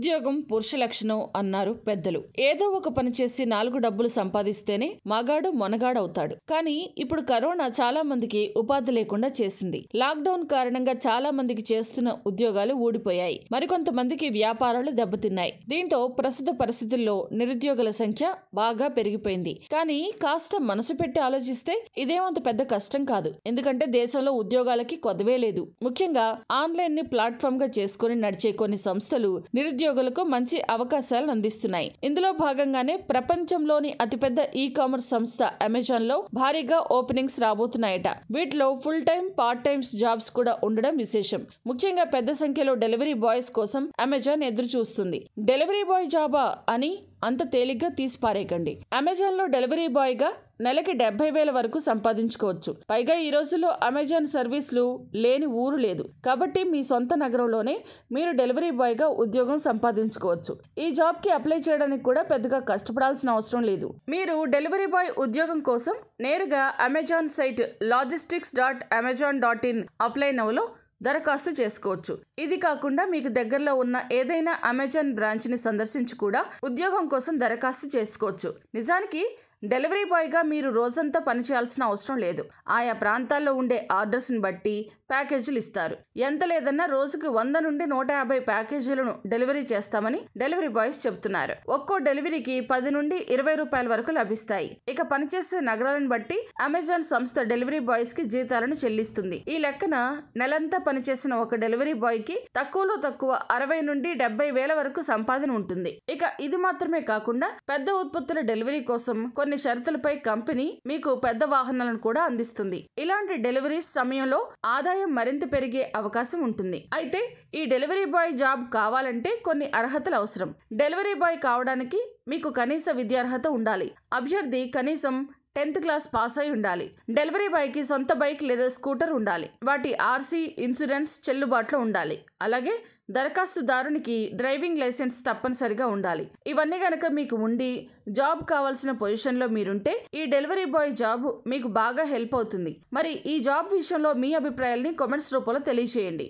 ఉద్యోగం పురుష లక్షణం అన్నారు పెద్దలు ఏదో ఒక పని చేసి నాలుగు డబ్బులు సంపాదిస్తేనే మగాడు మొనగాడవుతాడు కానీ ఇప్పుడు కరోనా చాలా మందికి ఉపాధి లేకుండా చేసింది లాక్డౌన్ కారణంగా చాలా మందికి చేస్తున్న ఉద్యోగాలు ఊడిపోయాయి మరికొంతమందికి వ్యాపారాలు దెబ్బతిన్నాయి దీంతో ప్రస్తుత పరిస్థితుల్లో నిరుద్యోగుల సంఖ్య బాగా పెరిగిపోయింది కానీ కాస్త మనసు పెట్టి ఆలోచిస్తే ఇదేమంత పెద్ద కష్టం కాదు ఎందుకంటే దేశంలో ఉద్యోగాలకి కొదవే లేదు ముఖ్యంగా ఆన్లైన్ ని ప్లాట్ఫామ్ గా చేసుకుని నడిచే కొన్ని సంస్థలు నిరుద్యోగ నిరుద్యోగులకు మంచి అవకాశాలను అందిస్తున్నాయి ఇందులో భాగంగానే ప్రపంచంలోని అతిపెద్ద ఈ కామర్స్ సంస్థ అమెజాన్ లో భారీగా ఓపెనింగ్స్ రాబోతున్నాయట వీటిలో full time part times jobs కూడా ఉండడం విశేషం ముఖ్యంగా పెద్ద సంఖ్యలో డెలివరీ బాయ్స్ కోసం అమెజాన్ ఎదురు చూస్తుంది డెలివరీ బాయ్ జాబా అని అంత తేలిగ్గా తీసిపారేయకండి అమెజాన్లో డెలివరీ బాయ్గా నెలకి డెబ్బై వేల వరకు సంపాదించుకోవచ్చు పైగా ఈ రోజుల్లో అమెజాన్ సర్వీసులు లేని ఊరు లేదు కాబట్టి మీ సొంత నగరంలోనే మీరు డెలివరీ బాయ్గా ఉద్యోగం సంపాదించుకోవచ్చు ఈ జాబ్కి అప్లై చేయడానికి కూడా పెద్దగా కష్టపడాల్సిన అవసరం లేదు మీరు డెలివరీ బాయ్ ఉద్యోగం కోసం నేరుగా Amazon site logistics dot Amazon dot in apply నవ్లో దరఖాస్తు చేసుకోవచ్చు ఇది కాకుండా మీకు దగ్గరలో ఉన్న ఏదైనా అమెజాన్ బ్రాంచ్ని సందర్శించి కూడా ఉద్యోగం కోసం దరఖాస్తు చేసుకోవచ్చు నిజానికి డెలివరీ బాయ్గా మీరు రోజంతా పనిచేయాల్సిన అవసరం లేదు ఆయా ప్రాంతాల్లో ఉండే ఆర్డర్స్ని బట్టి ప్యాకేజీలు ఇస్తారు ఎంత లేదన్నా రోజుకి వంద నుండి నూట యాభై ప్యాకేజీలను డెలివరీ చేస్తామని డెలివరీ బాయ్స్ చెబుతున్నారు ఒక్కో డెలివరీకి పది నుండి ఇరవై రూపాయల వరకు లభిస్తాయి ఇక పనిచేసే నగరాలను బట్టి అమెజాన్ సంస్థ డెలివరీ బాయ్స్ కి జీతాలను చెల్లిస్తుంది ఈ లెక్కన నెలంతా పనిచేసిన ఒక డెలివరీ బాయ్ కి తక్కువలో తక్కువ అరవై నుండి డెబ్బై వేల వరకు సంపాదన ఉంటుంది ఇక ఇది మాత్రమే కాకుండా పెద్ద ఉత్పత్తుల డెలివరీ కోసం కొన్ని కొన్ని షరతులపై కంపెనీ మీకు పెద్ద వాహనాలను కూడా అందిస్తుంది ఇలాంటి డెలివరీస్ సమయంలో ఆదాయం మరింత పెరిగే అవకాశం ఉంటుంది అయితే ఈ డెలివరీ బాయ్ జాబ్ కావాలంటే కొన్ని అర్హతలు అవసరం డెలివరీ బాయ్ కావడానికి మీకు కనీస విద్యార్హత ఉండాలి అభ్యర్థి కనీసం టెన్త్ క్లాస్ పాస్ అయి ఉండాలి డెలివరీ బాయ్కి సొంత బైక్ లేదా స్కూటర్ ఉండాలి వాటి ఆర్సీ ఇన్సూరెన్స్ చెల్లుబాటులో ఉండాలి అలాగే దరఖాస్తుదారునికి డ్రైవింగ్ లైసెన్స్ తప్పనిసరిగా ఉండాలి ఇవన్నీ గనక మీకు ఉండి జాబ్ కావాల్సిన పొజిషన్లో మీరుంటే ఈ డెలివరీ బాయ్ జాబ్ మీకు బాగా హెల్ప్ అవుతుంది మరి ఈ జాబ్ విషయంలో మీ అభిప్రాయాల్ని కామెంట్స్ రూపంలో తెలియజేయండి